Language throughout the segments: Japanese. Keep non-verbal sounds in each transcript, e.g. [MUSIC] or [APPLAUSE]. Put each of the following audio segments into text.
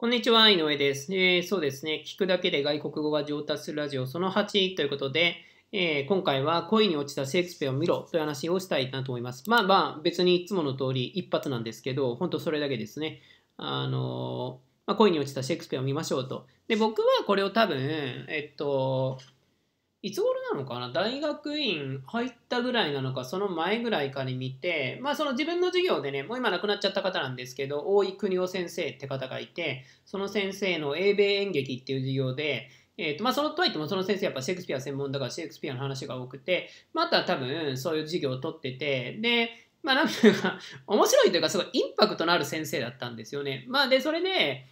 こんにちは、井上です。えー、そうですね、聞くだけで外国語が上達するラジオその8ということで、えー、今回は恋に落ちたシェイクスペアを見ろという話をしたいなと思います。まあまあ、別にいつもの通り一発なんですけど、本当それだけですね。あのー、まあ、恋に落ちたシェイクスペアを見ましょうと。で、僕はこれを多分、えっと、いつ頃なのかな大学院入ったぐらいなのか、その前ぐらいかに見て、まあその自分の授業でね、もう今亡くなっちゃった方なんですけど、大井邦夫先生って方がいて、その先生の英米演劇っていう授業で、えーとまあ、そのとはいってもその先生やっぱシェイクスピア専門だからシェイクスピアの話が多くて、また多分そういう授業を取ってて、で、まあなんていうか、面白いというかすごいインパクトのある先生だったんですよね。まあで、それで、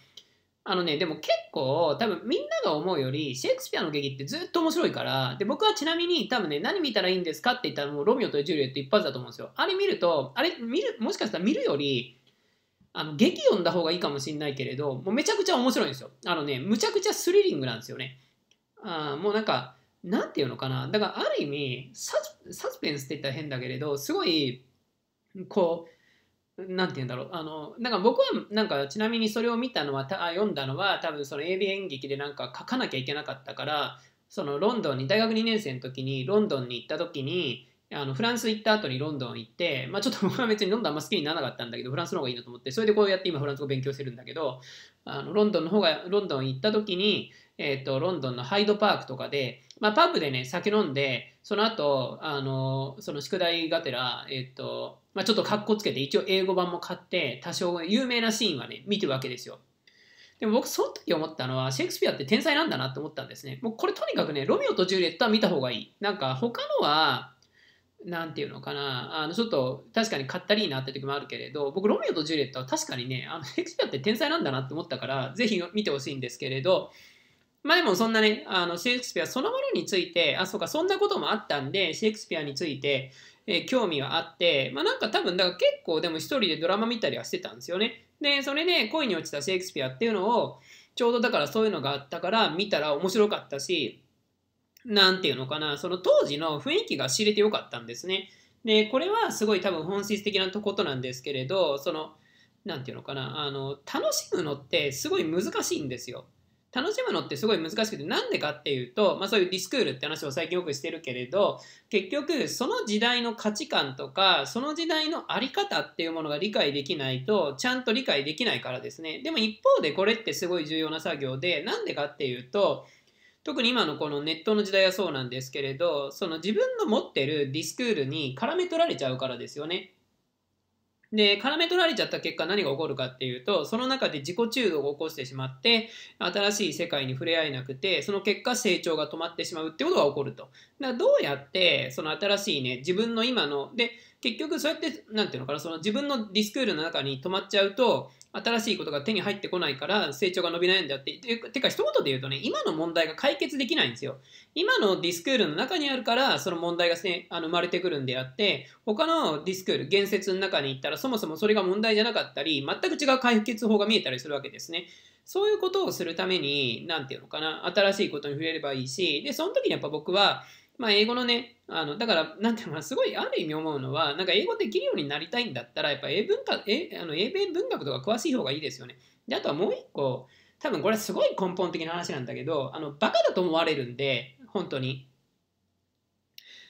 あのね、でも結構、多分みんなが思うより、シェイクスピアの劇ってずっと面白いから、で、僕はちなみに多分ね、何見たらいいんですかって言ったら、もうロミオとジュリエット一発だと思うんですよ。あれ見ると、あれ見る、もしかしたら見るより、あの、劇読んだ方がいいかもしんないけれど、もうめちゃくちゃ面白いんですよ。あのね、むちゃくちゃスリリングなんですよね。あもうなんか、なんていうのかな。だからある意味サス、サスペンスって言ったら変だけれど、すごい、こう、なんて言うんだろうあのなんか僕はなんかちなみにそれを見たのはた読んだのは多分その AB 演劇でなんか書かなきゃいけなかったからそのロンドンに大学2年生の時にロンドンに行った時にあのフランス行った後にロンドン行って、まあ、ちょっと [LAUGHS] 僕は別にロンドンあんま好きにならなかったんだけどフランスの方がいいなと思ってそれでこうやって今フランス語勉強してるんだけどあのロンドンの方がロンドン行った時に、えーと、ロンドンのハイドパークとかで、まあ、パブでね酒飲んでその後あのその宿題がてら、えーとまあ、ちょっとかっこつけて一応英語版も買って多少有名なシーンはね見てるわけですよ。でも僕その時思ったのはシェイクスピアって天才なんだなと思ったんですね。もうこれとにかくねロミオとジュリエットは見た方がいい。なんか他のはなんていうのかな、あのちょっと確かにかったりーなって時もあるけれど、僕、ロミオとジュリエットは確かにね、あのシェイクスピアって天才なんだなって思ったから、ぜひ見てほしいんですけれど、まあでもそんなね、あのシェイクスピアそのものについて、あ、そうか、そんなこともあったんで、シェイクスピアについて、えー、興味はあって、まあなんか多分、だから結構でも一人でドラマ見たりはしてたんですよね。で、それで、ね、恋に落ちたシェイクスピアっていうのを、ちょうどだからそういうのがあったから見たら面白かったし、なんていうのかな、その当時の雰囲気が知れてよかったんですね。で、これはすごい多分本質的なことなんですけれど、その、なんていうのかな、あの、楽しむのってすごい難しいんですよ。楽しむのってすごい難しくて、なんでかっていうと、まあそういうディスクールって話を最近よくしてるけれど、結局その時代の価値観とか、その時代のあり方っていうものが理解できないと、ちゃんと理解できないからですね。でも一方でこれってすごい重要な作業で、なんでかっていうと、特に今のこのネットの時代はそうなんですけれど、その自分の持ってるディスクールに絡め取られちゃうからですよね。で、絡め取られちゃった結果何が起こるかっていうと、その中で自己中毒を起こしてしまって、新しい世界に触れ合えなくて、その結果成長が止まってしまうってことが起こると。だからどうやって、その新しいね、自分の今の、で、結局そうやって、何て言うのかな、その自分のディスクールの中に止まっちゃうと、新しいことが手に入ってこないから成長が伸び悩んじゃって、てか一言で言うとね、今の問題が解決できないんですよ。今のディスクールの中にあるから、その問題が、ね、あの生まれてくるんであって、他のディスクール、言説の中に行ったら、そもそもそれが問題じゃなかったり、全く違う解決法が見えたりするわけですね。そういうことをするために、なんていうのかな、新しいことに触れればいいし、で、その時にやっぱ僕は、まあ、英語のね、あのだから、なんていうのすごいある意味思うのは、なんか英語できるようになりたいんだったら、やっぱ英文化、英あの英米文学とか詳しい方がいいですよね。で、あとはもう一個、多分これすごい根本的な話なんだけど、あのバカだと思われるんで、本当に。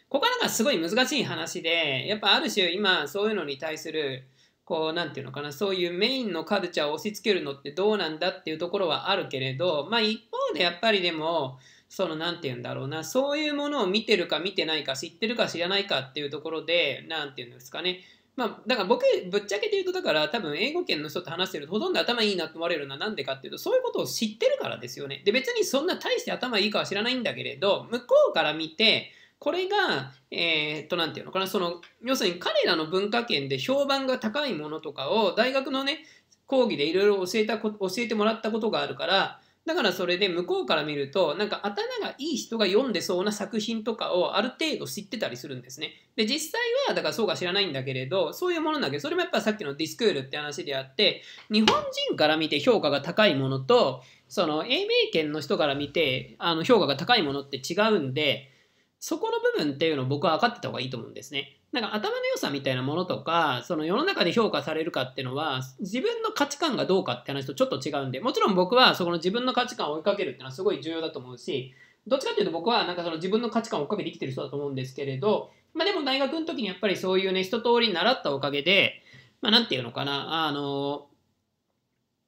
ここはなんかすごい難しい話で、やっぱある種今そういうのに対する、こう、なんていうのかな、そういうメインのカルチャーを押し付けるのってどうなんだっていうところはあるけれど、まあ一方でやっぱりでも、その何て言うんだろうなそういうものを見てるか見てないか知ってるか知らないかっていうところで何て言うんですかねまあ、だから僕、ぶっちゃけて言うと、だから多分英語圏の人と話してるとほとんど頭いいなと思われるのはなんでかっていうと、そういうことを知ってるからですよね。で、別にそんな大して頭いいかは知らないんだけれど、向こうから見て、これが、えー、っと、なんていうのかな、その、要するに彼らの文化圏で評判が高いものとかを、大学のね、講義でいろいろ教えてもらったことがあるから、だからそれで向こうから見ると、なんか頭がいい人が読んでそうな作品とかをある程度知ってたりするんですね。で、実際は、だからそうか知らないんだけれど、そういうものだけど、それもやっぱさっきのディスクールって話であって、日本人から見て評価が高いものと、その英明圏の人から見て、あの、評価が高いものって違うんで、そこの部分っていうのを僕は分かってた方がいいと思うんですね。なんか頭の良さみたいなものとか、その世の中で評価されるかっていうのは、自分の価値観がどうかって話とちょっと違うんで、もちろん僕はそこの自分の価値観を追いかけるっていうのはすごい重要だと思うし、どっちかっていうと僕はなんかその自分の価値観を追っかけて生きてる人だと思うんですけれど、まあでも大学の時にやっぱりそういうね、一通り習ったおかげで、まあなんていうのかな、あの、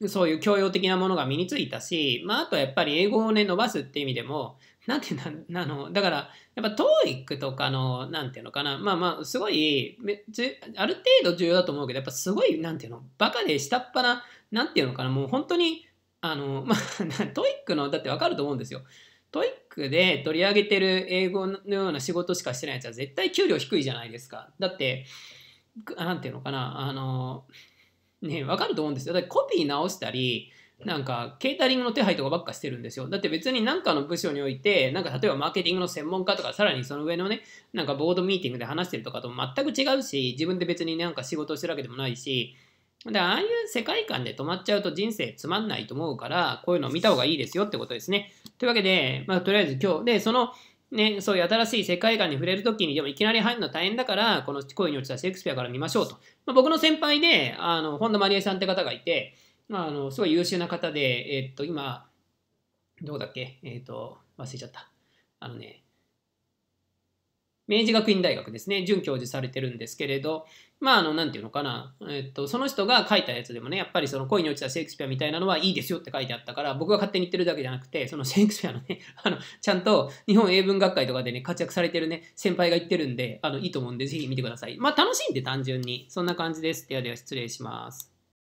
そういう教養的なものが身についたし、まあ、あとはやっぱり英語をね、伸ばすって意味でも、なんていうなの、だから、やっぱ TOEIC とかの、なんていうのかな、まあまあ、すごい、ある程度重要だと思うけど、やっぱすごい、なんていうの、バカで下っ端な、なんていうのかな、もう本当に、あの、まあ、TOEIC [LAUGHS] の、だってわかると思うんですよ。トイックで取り上げてる英語のような仕事しかしてないやつは絶対給料低いじゃないですか。だって、なんていうのかな、あの、ね、わかると思うんですよ。だコピー直したり、なんか、ケータリングの手配とかばっかしてるんですよ。だって別に何かの部署において、なんか例えばマーケティングの専門家とか、さらにその上のね、なんかボードミーティングで話してるとかと全く違うし、自分で別になんか仕事をしてるわけでもないし、で、ああいう世界観で止まっちゃうと人生つまんないと思うから、こういうのを見た方がいいですよってことですね。というわけで、まあとりあえず今日、で、その、ね、そういう新しい世界観に触れるときに、でもいきなり入るの大変だから、この恋に落ちたシェイクスピアから見ましょうと。まあ、僕の先輩で、あの、本田まりえさんって方がいて、まあ、あの、すごい優秀な方で、えー、っと、今、どうだっけえー、っと、忘れちゃった。あのね、明治学院大学ですね、准教授されてるんですけれど、まあ、あの、なんていうのかな、えっと、その人が書いたやつでもね、やっぱりその恋に落ちたシェイクスピアみたいなのはいいですよって書いてあったから、僕が勝手に言ってるだけじゃなくて、そのシェイクスピアのね、[LAUGHS] あの、ちゃんと日本英文学会とかでね、活躍されてるね、先輩が言ってるんで、あの、いいと思うんで、ぜひ見てください。まあ、楽しんで単純に。そんな感じです。ではでは失礼します。